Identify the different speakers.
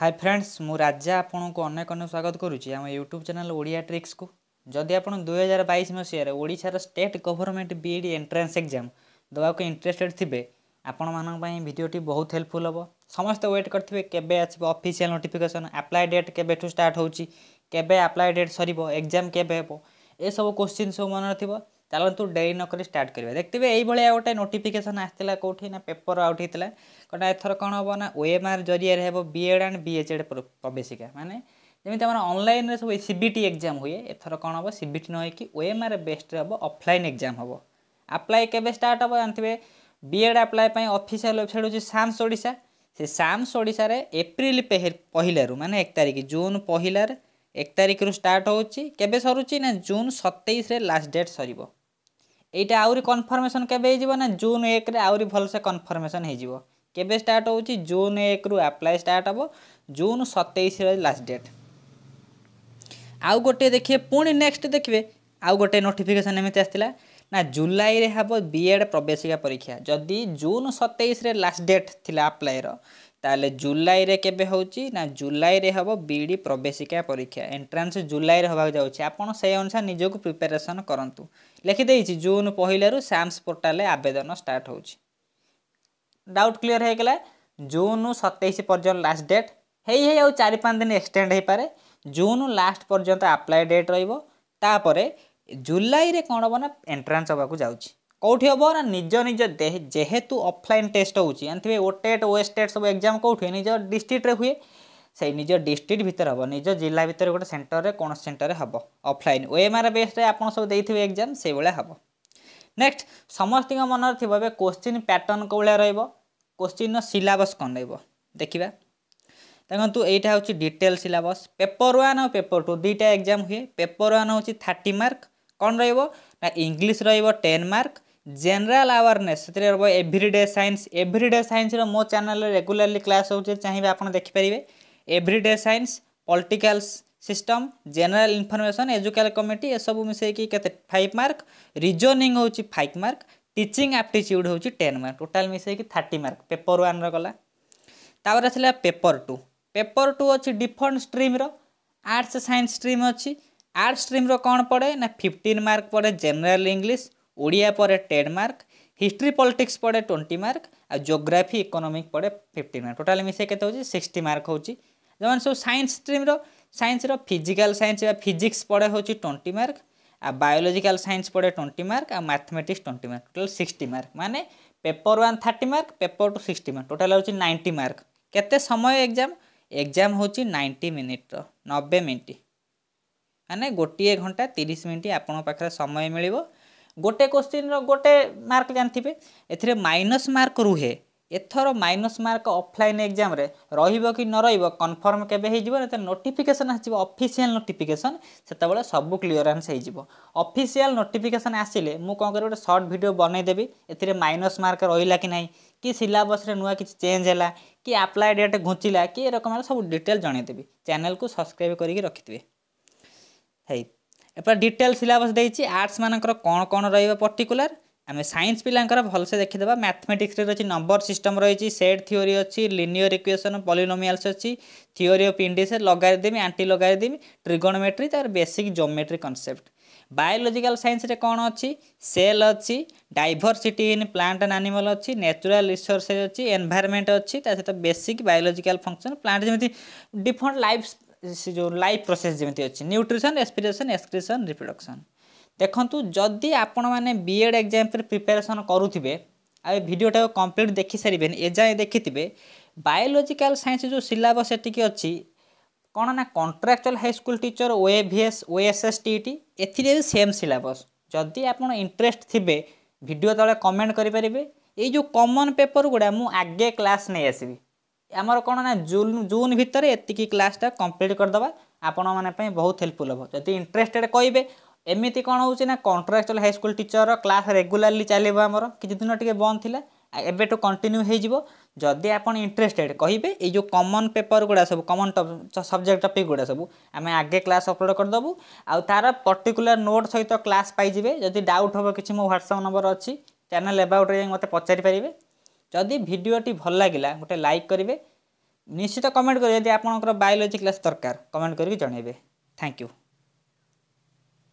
Speaker 1: high friends ମୁଁ ରାଜା ଆପଣଙ୍କୁ ଅନେକ ଅନେକ ସ୍ୱାଗତ କରୁଛି ଆମ ୟୁଟ୍ୟୁବ୍ ଚ୍ୟାନେଲ୍ ଓଡ଼ିଆ ଟ୍ରିକ୍ସକୁ ଯଦି ଆପଣ ଦୁଇହଜାର ବାଇଶ ମସିହାରେ ଓଡ଼ିଶାର state government B E D entrance exam ଦେବାକୁ ଇଣ୍ଟରେଷ୍ଟେଡ଼୍ ଥିବେ ଆପଣମାନଙ୍କ ପାଇଁ ଭିଡ଼ିଓଟି ବହୁତ ହେଲ୍ପଫୁଲ୍ ହେବ ସମସ୍ତେ ୱେଟ୍ କରିଥିବେ କେବେ ଆସିବ ଅଫିସିଆଲ୍ ନୋଟିଫିକେସନ୍ ଆପ୍ଲାଏ ଡେଟ୍ କେବେଠୁ ଷ୍ଟାର୍ଟ ହେଉଛି କେବେ ଆପ୍ଲାଏ ଡେଟ୍ ସରିବ ଏକ୍ଜାମ୍ କେବେ ହେବ ଏସବୁ କୋଶ୍ଚିନ୍ ସବୁ ମନେ ରଖିବ ଚାଲନ୍ତୁ ଡେରି ନକରି ଷ୍ଟାର୍ଟ କରିବା ଦେଖିବେ ଏଇଭଳିଆ ଗୋଟେ ନୋଟିଫିକେସନ୍ ଆସିଥିଲା କେଉଁଠି ନା ପେପର ଆଉଟ୍ ହେଇଥିଲା କଟା ଏଥର କ'ଣ ହେବ ନା ଓ ଏମ୍ ଆର୍ ଜରିଆରେ ହେବ B Ed and B H Ed ପ୍ରବେଶିକା ମାନେ ଯେମିତି ଆମର ଅନଲାଇନ୍ରେ ସବୁ ସି ବି ଟି ଏକ୍ଜାମ୍ ହୁଏ ଏଥର କ'ଣ ହେବ ସି ବି ଟି ନ ହୋଇକି ଓ ଏମ୍ ଆର୍ ବେଷ୍ଟରେ ହେବ ଅଫଲାଇନ୍ ଏକ୍ଜାମ୍ ହେବ ଆପ୍ଲାଏ କେବେ ଷ୍ଟାର୍ଟ ହେବ ଜାଣିଥିବେ ବି ଏଡ଼୍ ଆପ୍ଲାଏ ପାଇଁ ଅଫିସିଆଲ୍ ୱେବସାଇଟ୍ ହେଉଛି ସାମ୍ସ ଓଡ଼ିଶା ସେ ସାମ୍ସ ଓଡ଼ିଶାରେ ଏପ୍ରିଲ ପହିଲାରୁ ମାନେ ଏକ ତାରିଖ ଜୁନ୍ ପହିଲାରେ ଏକ ତାରିଖରୁ ଷ୍ଟାର୍ଟ ହେଉଛି କେବେ ସରୁଛି ନା ଜୁନ୍ ସତେଇଶରେ ଲାଷ୍ଟ ଡେଟ୍ ସରିବ এইটা আহরি কনফর্মেসন কেবে হয়ে না জুন একরে আহরি ভালসে কনফর্মেসন হয়ে কেবে স্টার্ট হচ্ছে জুন একরু আপ্লাই স্টার্ট হব জুন সতেইশর লাস্ট ডেট আউ গোটে দেখবে পুঁ নেক্সট দেখবে আউ গোটে নোটিফিকেসন এমনি আসছিলা না জুলাইরে হব বিএড প্রবেশিকা পরীক্ষা যদি জুন সতেইশে লাস্ট ডেট লা আপ্লাইর ତାହେଲେ ଜୁଲାଇରେ କେବେ ହେଉଛି ନା ଜୁଲାଇରେ ହେବ ବିଇଡ଼ି ପ୍ରବେଶିକା ପରୀକ୍ଷା ଏଣ୍ଟ୍ରାନ୍ସ ଜୁଲାଇରେ ହେବାକୁ ଯାଉଛି ଆପଣ ସେଇ ଅନୁସାରେ ନିଜକୁ ପ୍ରିପାରେସନ୍ କରନ୍ତୁ ଲେଖିଦେଇଛି ଜୁନ୍ ପହିଲାରୁ ସାମ୍ସ ପୋର୍ଟାଲରେ ଆବେଦନ ଷ୍ଟାର୍ଟ ହେଉଛି ଡାଉଟ୍ କ୍ଲିଅର୍ ହୋଇଗଲା ଜୁନ୍ ସତେଇଶ ପର୍ଯ୍ୟନ୍ତ ଲାଷ୍ଟ ଡେଟ୍ ହେଇ ହେଇ ଆଉ ଚାରି ପାଞ୍ଚ ଦିନ ଏକ୍ସଟେଣ୍ଡ ହୋଇପାରେ ଜୁନ୍ ଲାଷ୍ଟ ପର୍ଯ୍ୟନ୍ତ ଆପ୍ଲାଏ ଡେଟ୍ ରହିବ ତାପରେ ଜୁଲାଇରେ କ'ଣ ହେବ ନା ଏଣ୍ଟ୍ରାନ୍ସ ହେବାକୁ ଯାଉଛି কোটি হব না নিজ নিজ যেহেতু অফলাইন টেস্ট হচ্ছে জানিবে ওটেট ওয়েস্টেট সব এক্সাম কোটি নিজ ডিস্ট্রিক্টরে হুয়ে সেই নিজ ডিস্ট্রিক্ট ভিতরে হব নিজ জেলা ভিতরে গোটে সেটরের কোণ সেটরে হব অফলাইন ওএমআর বেসরে আপনার সব দিয়ে এক্সাম সেইভাবে হব নেক্সট সমস্ত মনে থাকবে কোশ্চিন প্যাটর্ন কোভাবে রহব কোশ্চিন্র সিলাবস কম রহব দেখা দেখুন এইটা হচ্ছে ডিটেল সিলাবস পেপর ওয়ান আর পেপর টু দুইটা এক্সাম হুয়ে পেপর ওয়ান হচ্ছে থার্টি মার্ক কম রহব না ইংলিশ রহব টেন মার্ক জেনারেল আওয়ারনেস সেটি রহব এভ্রিডে সাইন্স এভ্রিডে সাইন্সর মো চ্যানেল রেগুলারলি ক্লাস হচ্ছে চাইবে আপনার দেখিপারে everyday science political system general information এজুকাল কমিটি এসব মিশাইকি কেতে ফাইভ মার্ক রিজনিং হচ্ছে ফাইভ মার্ক টিচিং আপ্টিচ্ୟୁড হচ্ছে টেন মার্ক টোটাল মিশাইকি থার্টি মার্ক পেপর ওয়ানর গলা তাপরে আসলে পেপর টু পেপর টু অছি ডিফরেন্ট স্ট্রিম্র আর্টস সাইন্স স্ট্রিম অছি আর্টস স্ট্রিম্র কোণ পড়ে না ফিফটিন মার্ক পড়ে জেনারেল ইংলিশ ଓଡ଼ିଆ ପରେ ଟେନ୍ ମାର୍କ ହିଷ୍ଟ୍ରି ପଲିଟିକ୍ସ ପଡ଼େ ଟ୍ୱେଣ୍ଟି ମାର୍କ ଆଉ ଜୋଗ୍ରାଫି ଇକୋନୋମିକ୍ ପଡ଼େ ଫିଫ୍ଟି ମାର୍କ ଟୋଟାଲ୍ ମିଶାଇ କେତେ ହେଉଛି ସିକ୍ସଟି ମାର୍କ ହେଉଛି ଯେଉଁମାନେ ସବୁ ସାଇନ୍ସ ଷ୍ଟ୍ରିମ୍ର ସାଇନ୍ସର ଫିଜିକାଲ୍ ସାଇନ୍ସ ବା ଫିଜିକ୍ସ ପଡ଼େ ହେଉଛି ଟ୍ୱେଣ୍ଟି ମାର୍କ ଆଉ ବାୟୋଲୋଜିକାଲ୍ ସାଇନ୍ସ ପଡ଼େ ଟ୍ୱେଣ୍ଟି ମାର୍କ ଆଉ mathematics twenty mark total sixty mark ମାନେ paper one thirty mark paper two sixty mark total ହେଉଛି ନାଇଣ୍ଟି ମାର୍କ କେତେ ସମୟ ଏକ୍ଜାମ୍ ଏକ୍ଜାମ୍ ହେଉଛି ନାଇଣ୍ଟି ମିନିଟ୍ର ନବେ ମିନିଟ୍ ମାନେ ଗୋଟିଏ ଘଣ୍ଟା ତିରିଶ ମିନିଟ୍ ଆପଣଙ୍କ ପାଖରେ ସମୟ ମିଳିବ ଗୋଟେ କୋଶ୍ଚିନ୍ର ଗୋଟେ ମାର୍କ ଜାଣିଥିବେ ଏଥିରେ ମାଇନସ୍ ମାର୍କ ରୁହେ ଏଥର ମାଇନସ୍ ମାର୍କ ଅଫଲାଇନ୍ ଏକ୍ଜାମ୍ରେ ରହିବ କି ନ ରହିବ କନଫର୍ମ କେବେ ହେଇଯିବ ଯେତେ ନୋଟିଫିକେସନ୍ ଆସିବ ଅଫିସିଆଲ୍ ନୋଟିଫିକେସନ୍ ସେତେବେଳେ ସବୁ କ୍ଲିୟରାନ୍ସ ହେଇଯିବ ଅଫିସିଆଲ୍ ନୋଟିଫିକେସନ୍ ଆସିଲେ ମୁଁ କ'ଣ କରିବି ଗୋଟେ ସର୍ଟ ଭିଡ଼ିଓ ବନେଇଦେବି ଏଥିରେ ମାଇନସ୍ ମାର୍କ ରହିଲା କି ନାହିଁ କି ସିଲାବସ୍ରେ ନୂଆ କିଛି ଚେଞ୍ଜ ହେଲା କି ଆପ୍ଲାଏ ଡେଟ୍ ଘୁଞ୍ଚିଲା କି ଏ ରକମର ସବୁ ଡିଟେଲ୍ ଜଣେଇଦେବି ଚ୍ୟାନେଲ୍କୁ ସବସ୍କ୍ରାଇବ୍ କରିକି ରଖିଥିବେ ହେଇ এপরে ডিটেল সিলাবস দিয়েছি আর্টস মানকর কোণ কোণ রহব পর্টিকুলার আমি সাইন্স পিলাঙ্কর ভালসে দেখিদেবা ম্যাথমেটিক্সরে রয়েছে নম্বর সিস্টম রয়েছে সেট থিওরি অছি লিনিয়র ইকুয়েসন পলিনোমিয়ালস অছি থিওরি অফ ইন্ডিসে লগাই দেবি আন্টি লগাই দেবি ট্রিগোনোমেট্রি তার বেসিক জোমেট্রি কনসেপ্ট বায়োলোজিকাল সাইন্সরে কোণ অছি সেল অছি diversity in plant and animal অছি ন্যাচুরাল রিসোর্সেস অছি এনভায়রনমেন্ট অছি তা সহ বেসিক বায়োলোজিকাল ফংশন প্লান্ট যেমি ডিফরেন্ট লাইফ ସେ ଯେଉଁ ଲାଇଫ୍ ପ୍ରୋସେସ୍ ଯେମିତି ଅଛି ନ୍ୟୁଟ୍ରିସନ୍ ଏସ୍ପିରେସନ୍ ଏକ୍ସକ୍ରିସନ୍ ରିପ୍ରଡ଼କ୍ସନ୍ ଦେଖନ୍ତୁ ଯଦି ଆପଣମାନେ ବି ଏଡ଼୍ ଏକ୍ଜାମ୍ ପାଇଁ ପ୍ରିପାରେସନ୍ କରୁଥିବେ ଆଉ ଏ ଭିଡ଼ିଓଟାକୁ କମ୍ପ୍ଲିଟ୍ ଦେଖିସାରିବେନି ଏଯାଏଁ ଦେଖିଥିବେ ବାୟୋଲୋଜିକାଲ୍ ସାଇନ୍ସ ଯେଉଁ ସିଲାବସ୍ ଏଠିକି ଅଛି କ'ଣ ନା contractual high school teacher O A V S O S S T T ଏଥିରେ ବି ସେମ୍ ସିଲାବସ୍ ଯଦି ଆପଣ ଇଣ୍ଟରେଷ୍ଟ ଥିବେ ଭିଡ଼ିଓ ତଳେ କମେଣ୍ଟ କରିପାରିବେ ଏଇ ଯେଉଁ କମନ୍ ପେପର୍ ଗୁଡ଼ା ମୁଁ ଆଗେ କ୍ଲାସ୍ ନେଇ ଆସିବି ଆମର କ'ଣ ନା ଜୁନ୍ ଜୁନ୍ ଭିତରେ ଏତିକି କ୍ଲାସ୍ଟା କମ୍ପ୍ଲିଟ୍ କରିଦେବା ଆପଣମାନଙ୍କ ପାଇଁ ବହୁତ ହେଲ୍ପଫୁଲ୍ ହେବ ଯଦି ଇଣ୍ଟରେଷ୍ଟେଡ଼୍ କହିବେ ଏମିତି କ'ଣ ହେଉଛି ନା କଣ୍ଟ୍ରାକ୍ଚୁଆଲ୍ ହାଇସ୍କୁଲ୍ ଟିଚର୍ର କ୍ଲାସ୍ ରେଗୁଲାରଲି ଚାଲିବ ଆମର କିଛି ଦିନ ଟିକେ ବନ୍ଦ ଥିଲା ଏବେଠୁ କଣ୍ଟିନ୍ୟୁ ହେଇଯିବ ଯଦି ଆପଣ ଇଣ୍ଟରେଷ୍ଟେଡ଼୍ କହିବେ ଏଇ ଯେଉଁ କମନ୍ ପେପର୍ ଗୁଡ଼ା ସବୁ କମନ୍ ସବଜେକ୍ଟ ଟପିକ୍ ଗୁଡ଼ା ସବୁ ଆମେ ଆଗେ କ୍ଲାସ୍ ଅପଲୋଡ଼୍ କରିଦେବୁ ଆଉ ତା'ର ପର୍ଟିକୁଲାର୍ ନୋଟ୍ ସହିତ କ୍ଲାସ୍ ପାଇଯିବେ ଯଦି ଡାଉଟ୍ ହେବ କିଛି ମୋ ହ୍ୱାଟ୍ସଆପ୍ ନମ୍ବର ଅଛି ଚ୍ୟାନେଲ୍ ଏବାଉଟ୍ରେ ଯାଇ ମୋତେ ପଚାରି ପାରିବେ যদি ভিডিওটি ভাল লাগিলা গোটে লাইক করবে নিশ্চিত কমেন্ট করবে যদি আপনার বায়োলোজি ক্লাস দরকার কমেন্ট করি জনাইবে থ্যাংক ইউ